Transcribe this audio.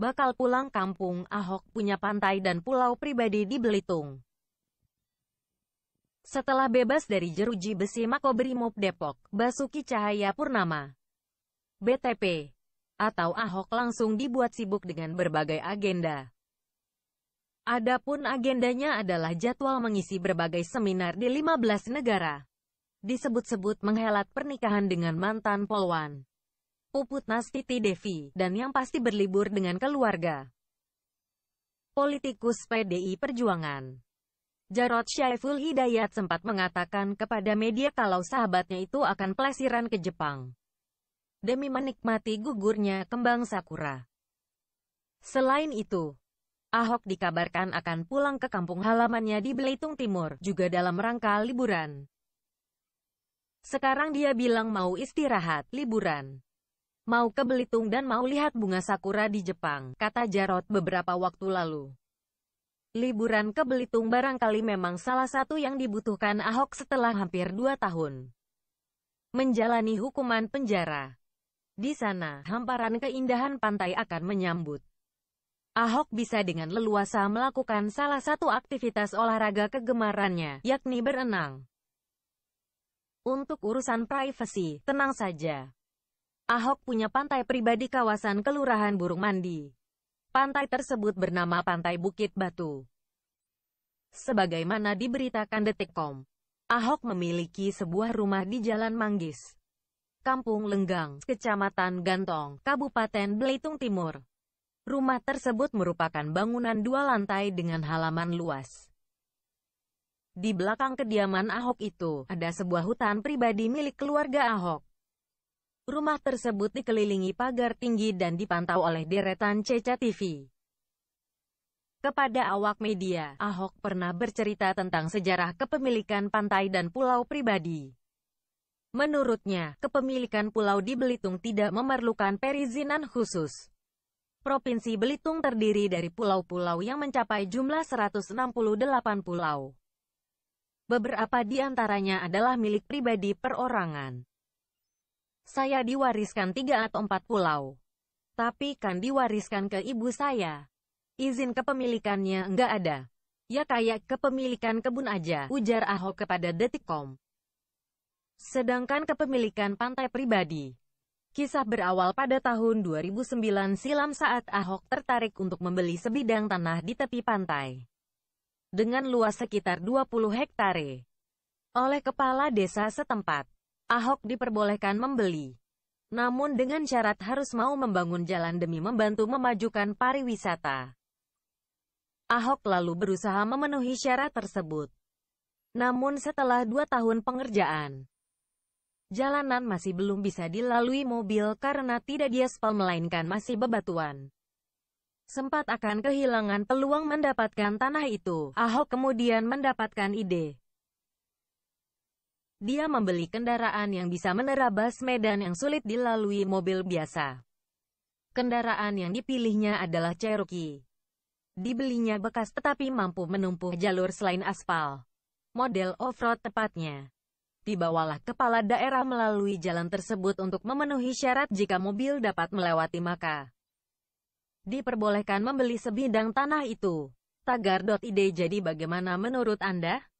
Bakal pulang kampung, Ahok punya pantai dan pulau pribadi di Belitung. Setelah bebas dari jeruji besi Makobrimob Depok, Basuki Cahaya Purnama, BTP, atau Ahok langsung dibuat sibuk dengan berbagai agenda. Adapun agendanya adalah jadwal mengisi berbagai seminar di 15 negara. Disebut-sebut menghelat pernikahan dengan mantan polwan. Puput Nastiti Devi, dan yang pasti berlibur dengan keluarga. Politikus PDI Perjuangan Jarod Syaiful Hidayat sempat mengatakan kepada media kalau sahabatnya itu akan pelesiran ke Jepang. Demi menikmati gugurnya kembang sakura. Selain itu, Ahok dikabarkan akan pulang ke kampung halamannya di Belitung Timur, juga dalam rangka liburan. Sekarang dia bilang mau istirahat, liburan. Mau ke Belitung dan mau lihat bunga sakura di Jepang, kata Jarot beberapa waktu lalu. Liburan ke Belitung barangkali memang salah satu yang dibutuhkan Ahok setelah hampir dua tahun menjalani hukuman penjara. Di sana, hamparan keindahan pantai akan menyambut. Ahok bisa dengan leluasa melakukan salah satu aktivitas olahraga kegemarannya, yakni berenang. Untuk urusan privasi, tenang saja. Ahok punya pantai pribadi kawasan Kelurahan Burung Mandi. Pantai tersebut bernama Pantai Bukit Batu. Sebagaimana diberitakan detikcom, Ahok memiliki sebuah rumah di Jalan Manggis, Kampung Lenggang, Kecamatan Gantong, Kabupaten Belitung Timur. Rumah tersebut merupakan bangunan dua lantai dengan halaman luas. Di belakang kediaman Ahok itu, ada sebuah hutan pribadi milik keluarga Ahok. Rumah tersebut dikelilingi pagar tinggi dan dipantau oleh deretan Ceca TV. Kepada awak media, Ahok pernah bercerita tentang sejarah kepemilikan pantai dan pulau pribadi. Menurutnya, kepemilikan pulau di Belitung tidak memerlukan perizinan khusus. Provinsi Belitung terdiri dari pulau-pulau yang mencapai jumlah 168 pulau. Beberapa di antaranya adalah milik pribadi perorangan. Saya diwariskan tiga atau empat pulau. Tapi kan diwariskan ke ibu saya. Izin kepemilikannya enggak ada. Ya kayak kepemilikan kebun aja, ujar Ahok kepada Detikkom. Sedangkan kepemilikan pantai pribadi, Kisah berawal pada tahun 2009 silam saat Ahok tertarik untuk membeli sebidang tanah di tepi pantai. Dengan luas sekitar 20 hektare. Oleh kepala desa setempat, Ahok diperbolehkan membeli. Namun dengan syarat harus mau membangun jalan demi membantu memajukan pariwisata. Ahok lalu berusaha memenuhi syarat tersebut. Namun setelah dua tahun pengerjaan, Jalanan masih belum bisa dilalui mobil karena tidak diaspal melainkan masih bebatuan. Sempat akan kehilangan peluang mendapatkan tanah itu. Ahok kemudian mendapatkan ide. Dia membeli kendaraan yang bisa menerabas medan yang sulit dilalui mobil biasa. Kendaraan yang dipilihnya adalah Cherokee. Dibelinya bekas tetapi mampu menumpuh jalur selain aspal. Model off-road tepatnya dibawalah kepala daerah melalui jalan tersebut untuk memenuhi syarat jika mobil dapat melewati maka diperbolehkan membeli sebidang tanah itu. Tagar.id jadi bagaimana menurut Anda?